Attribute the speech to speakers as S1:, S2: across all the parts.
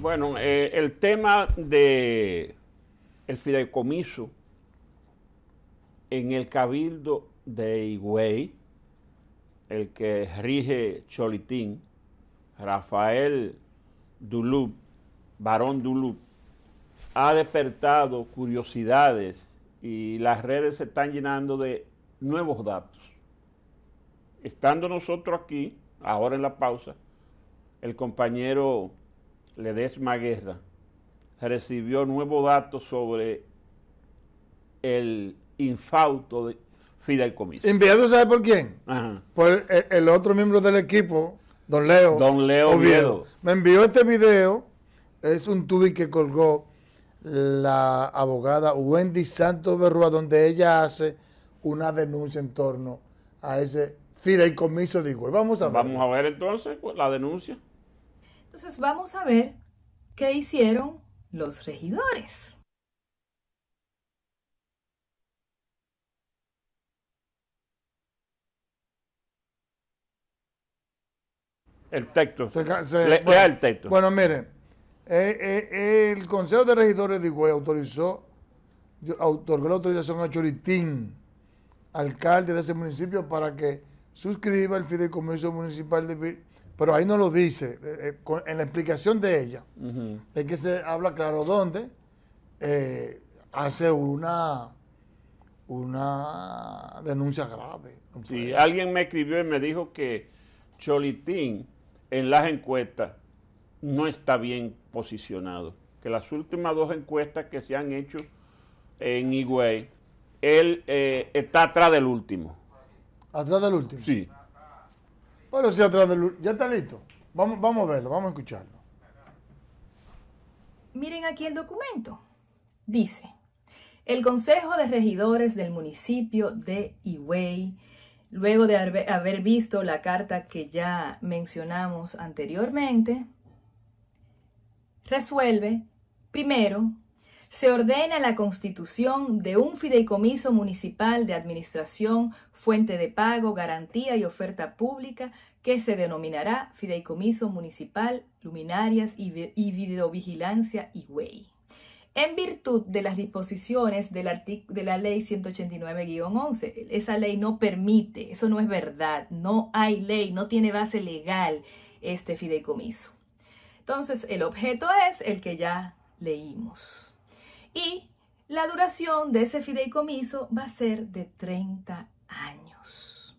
S1: Bueno, eh, el tema de el fideicomiso en el cabildo de Higüey, el que rige Cholitín, Rafael Dulup, Barón Dulup, ha despertado curiosidades y las redes se están llenando de nuevos datos. Estando nosotros aquí, ahora en la pausa, el compañero Ledesma Guerra, recibió nuevos datos sobre el infauto de Comiso. ¿Enviado
S2: sabe por quién? Ajá. Por el, otro miembro del equipo, don Leo. Don Leo Oviedo. Me envió este video, es un tubi que colgó la abogada Wendy Santos Berrúa, donde ella hace una denuncia en torno a ese fideicomiso digo Vamos a ver. Vamos a ver entonces pues, la denuncia.
S3: Entonces vamos a ver qué hicieron los regidores.
S1: El texto. bueno, el miren,
S2: el Consejo de Regidores de Higüey eh, autorizó, otorgó la autorización a Choritín, alcalde de ese municipio, para que suscriba el fideicomiso municipal de pero ahí no lo dice, eh, eh, en la explicación de ella, es que se habla claro dónde eh, hace una, una denuncia grave.
S1: Sí, alguien me escribió y me dijo que Cholitín en las encuestas no está bien posicionado. Que las últimas dos encuestas que se han hecho en Higüey, él está atrás del último.
S2: ¿Atrás del último? Sí. Bueno, si atrás del... Ya está listo. Vamos,
S3: vamos a verlo, vamos a escucharlo. Miren aquí el documento. Dice, el Consejo de Regidores del municipio de Higüey, luego de haber visto la carta que ya mencionamos anteriormente, resuelve, primero, se ordena la constitución de un fideicomiso municipal de administración fuente de pago, garantía y oferta pública que se denominará Fideicomiso Municipal, Luminarias y, Videovigilancia y Güey. En virtud de las disposiciones de la, de la ley 189-11, esa ley no permite, eso no es verdad, no hay ley, no tiene base legal este fideicomiso. Entonces, el objeto es el que ya leímos. Y la duración de ese fideicomiso va a ser de 30 años.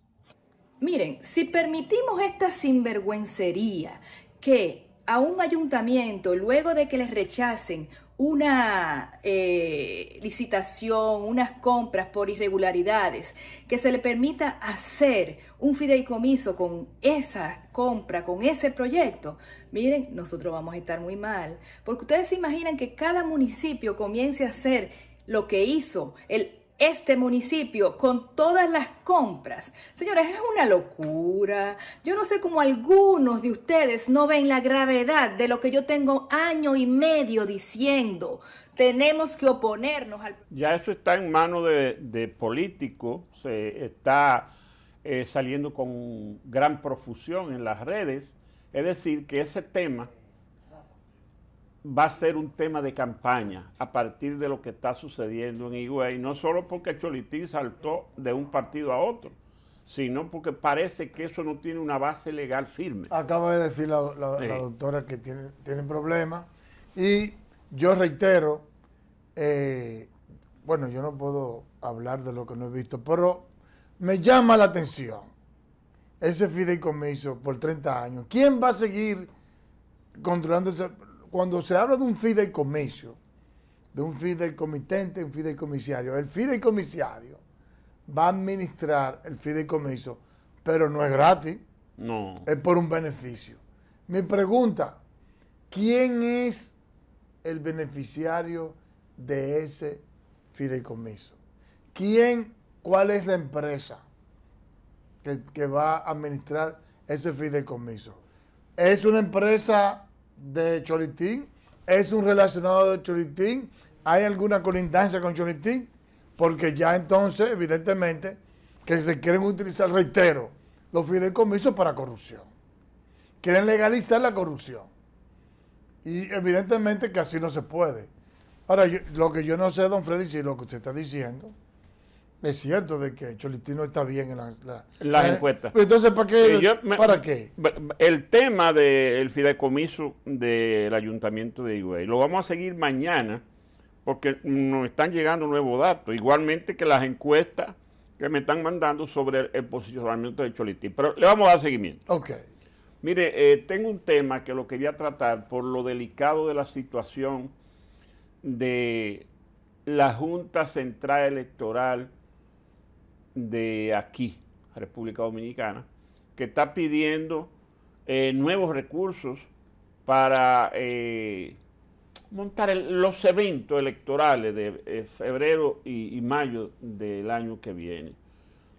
S3: Miren, si permitimos esta sinvergüencería que a un ayuntamiento, luego de que les rechacen una eh, licitación, unas compras por irregularidades, que se le permita hacer un fideicomiso con esa compra, con ese proyecto, miren, nosotros vamos a estar muy mal, porque ustedes se imaginan que cada municipio comience a hacer lo que hizo el este municipio con todas las compras. Señores, es una locura. Yo no sé cómo algunos de ustedes no ven la gravedad de lo que yo tengo año y medio diciendo. Tenemos que oponernos al...
S1: Ya eso está en manos de, políticos, se está eh, saliendo con gran profusión en las redes. Es decir, que ese tema va a ser un tema de campaña a partir de lo que está sucediendo en Higüey, no solo porque Cholitín saltó de un partido a otro, sino porque parece que eso no tiene una base legal firme.
S2: Acaba de decir la, doctora que tiene, problemas y yo reitero, eh, bueno, yo no puedo hablar de lo que no he visto, pero me llama la atención ese fideicomiso por 30 años. ¿Quién va a seguir controlando ese, cuando se habla de un fideicomiso, de un fideicomitente, un fideicomisario, el fideicomisario va a administrar el fideicomiso, pero no es gratis. No. Es por un beneficio. Mi pregunta, ¿quién es el beneficiario de ese fideicomiso? ¿Quién, cuál es la empresa que, que va a administrar ese fideicomiso? ¿Es una empresa de Cholitín? ¿Es un relacionado de Cholitín? ¿Hay alguna colindancia con Cholitín? Porque ya entonces, evidentemente, que se quieren utilizar, reitero, los fideicomisos para corrupción. Quieren legalizar la corrupción. Y evidentemente que así no se puede. Ahora, lo que yo no sé, don Freddy, si lo que usted está diciendo es cierto de que Cholitino está bien en las ¿eh? encuestas. Entonces, ¿para qué? ¿para
S1: El tema del fideicomiso del ayuntamiento de Higüey lo vamos a seguir mañana porque nos están llegando nuevos datos, igualmente que las encuestas que me están mandando sobre el, posicionamiento de Cholitín. Pero le vamos a dar seguimiento. Ok. Mire, eh, tengo un tema que lo quería tratar por lo delicado de la situación de la Junta Central Electoral de aquí, República Dominicana, que está pidiendo eh, nuevos recursos para eh, montar los eventos electorales de eh, febrero y, mayo del año que viene.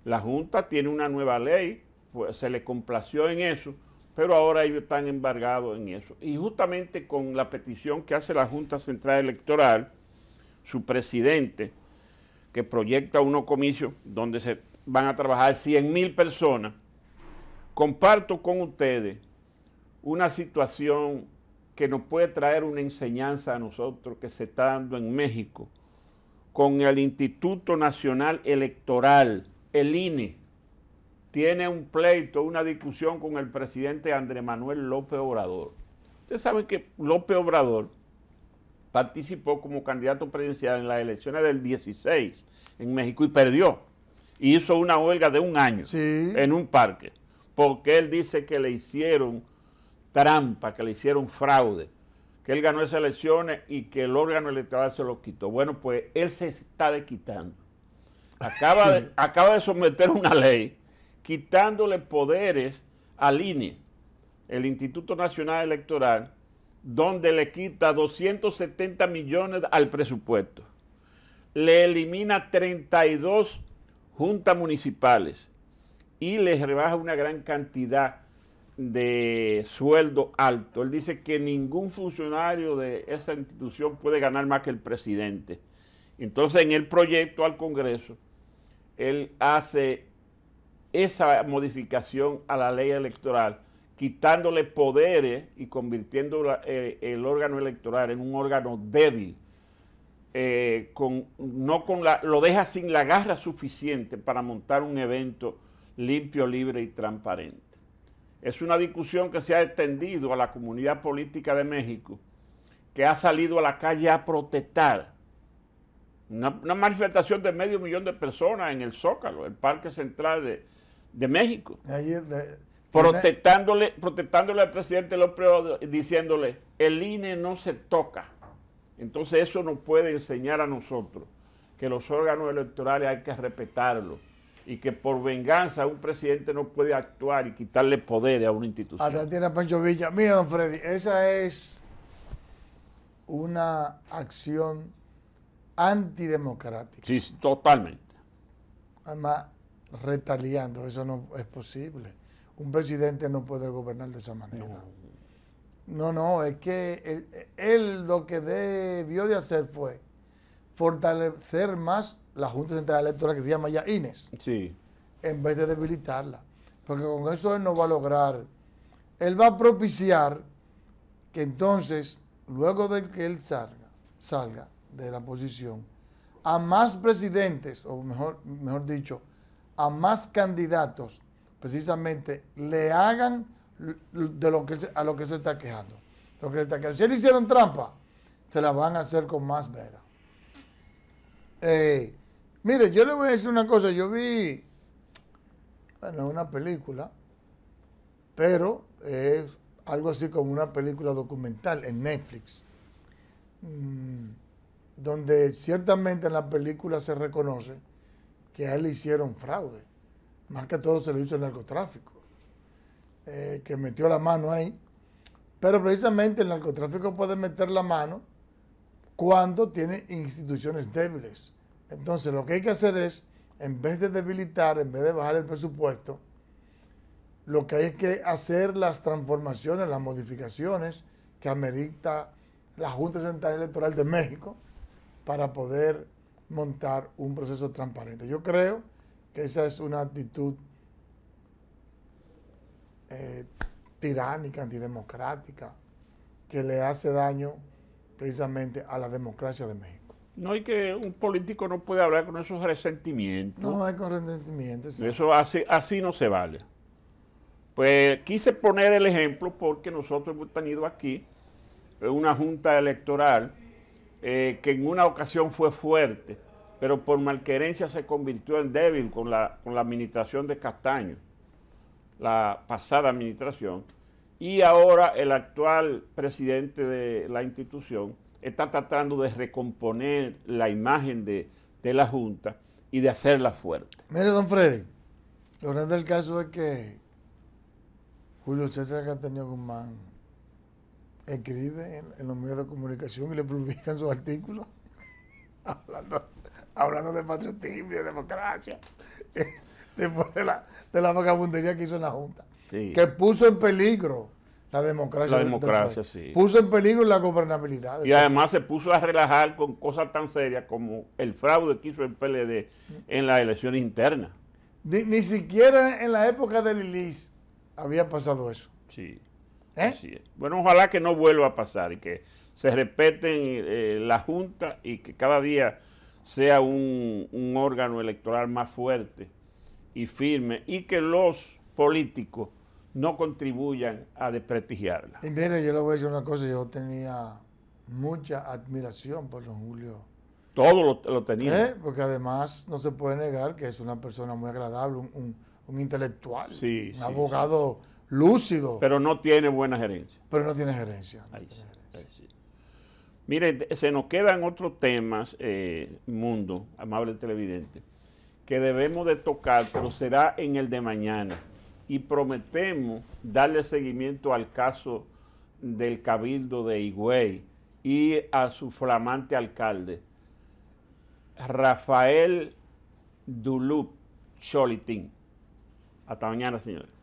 S1: La Junta tiene una nueva ley, pues, se le complació en eso, pero ahora ellos están embargados en eso. Y justamente con la petición que hace la Junta Central Electoral, su presidente, que proyecta unos comicios donde se van a trabajar 100 mil personas, comparto con ustedes una situación que nos puede traer una enseñanza a nosotros que se está dando en México con el Instituto Nacional Electoral, el INE. Tiene un pleito, una discusión con el presidente Andrés Manuel López Obrador. Ustedes saben que López Obrador participó como candidato presidencial en las elecciones del 16 en México y perdió. Y hizo una huelga de un año en un parque, porque él dice que le hicieron trampa, que le hicieron fraude, que él ganó esas elecciones y que el órgano electoral se lo quitó. Bueno, pues él se está de Acaba de, acaba de someter una ley quitándole poderes a INE, el Instituto Nacional Electoral, donde le quita 270 millones al presupuesto, le elimina 32 juntas municipales y les rebaja una gran cantidad de sueldo alto. Él dice que ningún funcionario de esa institución puede ganar más que el presidente. Entonces, en el proyecto al Congreso, él hace esa modificación a la ley electoral quitándole poderes y convirtiendo eh, el órgano electoral en un órgano débil, eh, con, no con lo deja sin la garra suficiente para montar un evento limpio, libre y transparente. Es una discusión que se ha extendido a la comunidad política de México, que ha salido a la calle a protestar. Una, manifestación de medio millón de personas en el Zócalo, el Parque Central de, de México. Ayer, de protestándole, protestándole al presidente López Obrador, diciéndole, el INE no se toca. Entonces eso nos puede enseñar a nosotros que los órganos electorales hay que respetarlos y que por venganza un presidente no puede actuar y quitarle poder a una institución.
S2: A Pancho Villa. Mira, don Freddy, esa es una acción antidemocrática.
S1: Sí, totalmente.
S2: Además, retaliando, eso no es posible un presidente no puede gobernar de esa manera. No, no, es que él, lo que debió de hacer fue fortalecer más la Junta Central Electoral que se llama ya INES, sí. en vez de debilitarla. Porque con eso él no va a lograr, él va a propiciar que entonces, luego de que él salga, salga de la posición, a más presidentes, o mejor, mejor dicho, a más candidatos precisamente le hagan de lo que, a lo que se está quejando. Lo que está quejando. Si le hicieron trampa, se la van a hacer con más vera. Eh, mire, yo le voy a decir una cosa. Yo vi, bueno, una película, pero es algo así como una película documental en Netflix, mm, donde ciertamente en la película se reconoce que a él le hicieron fraude más que todo se lo hizo el narcotráfico, eh, que metió la mano ahí. Pero precisamente el narcotráfico puede meter la mano cuando tiene instituciones débiles. Entonces lo que hay que hacer es, en vez de debilitar, en vez de bajar el presupuesto, lo que hay que hacer las transformaciones, las modificaciones que amerita la Junta Central Electoral de México para poder montar un proceso transparente. Yo creo que esa es una actitud eh, tiránica, antidemocrática, que le hace daño precisamente a la democracia de México.
S1: No, hay que un político no puede hablar con esos resentimientos. No,
S2: hay con resentimientos. Eso
S1: así, así no se vale. Pues quise poner el ejemplo porque nosotros hemos tenido aquí eh, una junta electoral eh, que en una ocasión fue fuerte, pero por malquerencia se convirtió en débil con la, administración de Castaño, la pasada administración, y ahora el actual presidente de la institución está tratando de recomponer la imagen de, la Junta y de hacerla fuerte.
S2: Mire, don Freddy, lo grande del caso es que Julio César Castaño Guzmán escribe en, en los medios de comunicación y le publican sus artículos hablando hablando de patriotismo y de democracia, después de la, de vagabundería que hizo en la Junta, que puso en peligro la democracia. La democracia, sí. Puso en peligro la gobernabilidad. Y
S1: además se puso a relajar con cosas tan serias como el fraude que hizo el PLD en las elecciones internas. Ni, siquiera en la época de Lilis había pasado eso. Sí. ¿Eh? Bueno, ojalá que no vuelva a pasar y que se respeten eh, la Junta y que cada día sea un, órgano electoral más fuerte y firme y que los políticos no contribuyan a desprestigiarla.
S2: Y mire, yo le voy a decir una cosa, yo tenía mucha admiración por don Julio.
S1: Todo lo, tenía. ¿Eh?
S2: Porque además no se puede negar que es una persona muy agradable, un,
S1: intelectual, un abogado lúcido. Pero no tiene buena gerencia.
S2: Pero no tiene gerencia. No tiene gerencia.
S1: Miren, se nos quedan otros temas, eh, mundo, amable televidente, que debemos de tocar, pero será en el de mañana. Y prometemos darle seguimiento al caso del Cabildo de Higüey y a su flamante alcalde, Rafael Dulup Cholitín. Hasta mañana, señores.